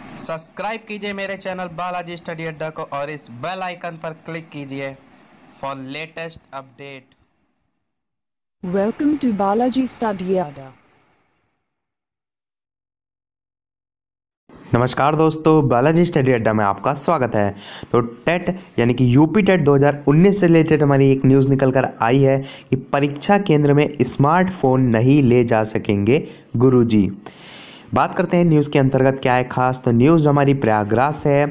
subscribe कीजिए मेरे channel Balaji study अड्डा को और इस बेल आइकन पर क्लिक कीजिए for latest update welcome to Balaji study Adda नमस्कार दोस्तों बालाजी स्टडी अड्डा में आपका स्वागत है तो टेट यानी कि यूपी टेट 2019 से रिलेटेड हमारी एक न्यूज़ निकल कर आई है कि परीक्षा केंद्र में स्मार्टफोन नहीं ले जा सकेंगे गुरुजी बात करते हैं न्यूज़ के अंतर्गत क्या है खास तो न्यूज़ हमारी प्रयागराज है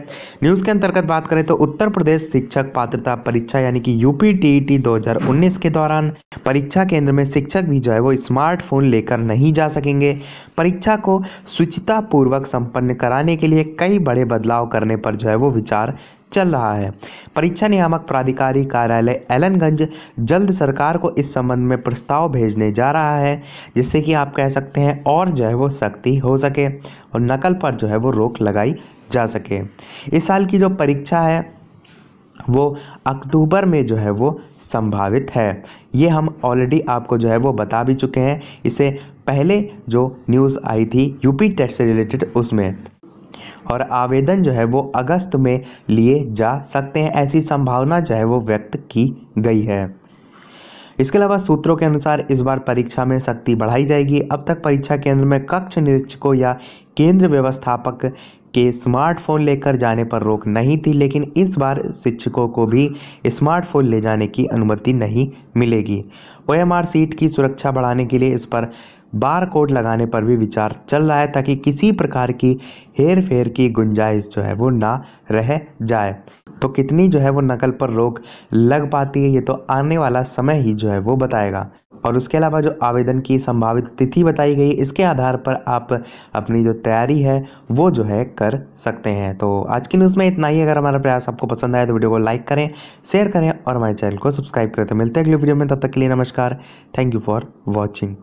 न्यूज़ के अंतर्गत बात करें तो उत्तर प्रदेश शिक्षक पात्रता परीक्षा यानी कि यूपी टी 2019 के दौरान परीक्षा केंद्र में शिक्षक भी जो है वो स्मार्टफोन लेकर नहीं जा सकेंगे परीक्षा को स्वच्छतापूर्वक संपन्न कराने के लिए कई बड़े बदलाव करने पर जो है वो विचार चल रहा है परीक्षा नियामक प्राधिकारी कार्यालय एलनगंज जल्द सरकार को इस संबंध में प्रस्ताव भेजने जा रहा है जिससे कि आप कह सकते हैं और जो है वो सख्ती हो सके और नकल पर जो है वो रोक लगाई जा सके इस साल की जो परीक्षा है वो अक्टूबर में जो है वो संभावित है ये हम ऑलरेडी आपको जो है वो बता भी चुके हैं इसे पहले जो न्यूज़ आई थी यूपी टेस्ट से रिलेटेड उसमें और आवेदन जो है वो अगस्त में लिए जा सकते हैं ऐसी संभावना जो है वो व्यक्त की गई है इसके अलावा सूत्रों के अनुसार इस बार परीक्षा में सख्ती बढ़ाई जाएगी अब तक परीक्षा केंद्र में कक्ष निरीक्षकों या केंद्र व्यवस्थापक के स्मार्टफोन लेकर जाने पर रोक नहीं थी लेकिन इस बार शिक्षकों को भी स्मार्टफोन ले जाने की अनुमति नहीं मिलेगी ओ सीट की सुरक्षा बढ़ाने के लिए इस पर बार कोड लगाने पर भी विचार चल रहा है ताकि किसी प्रकार की हेर फेर की गुंजाइश जो है वो ना रह जाए तो कितनी जो है वो नकल पर रोक लग पाती है ये तो आने वाला समय ही जो है वो बताएगा और उसके अलावा जो आवेदन की संभावित तिथि बताई गई इसके आधार पर आप अपनी जो तैयारी है वो जो है कर सकते हैं तो आज की न्यूज़ में इतना ही अगर हमारा प्रयास आपको पसंद आया तो वीडियो को लाइक करें शेयर करें और हमारे चैनल को सब्सक्राइब करें तो मिलते हैं अगले वीडियो में तब तक के लिए नमस्कार थैंक यू फॉर वॉचिंग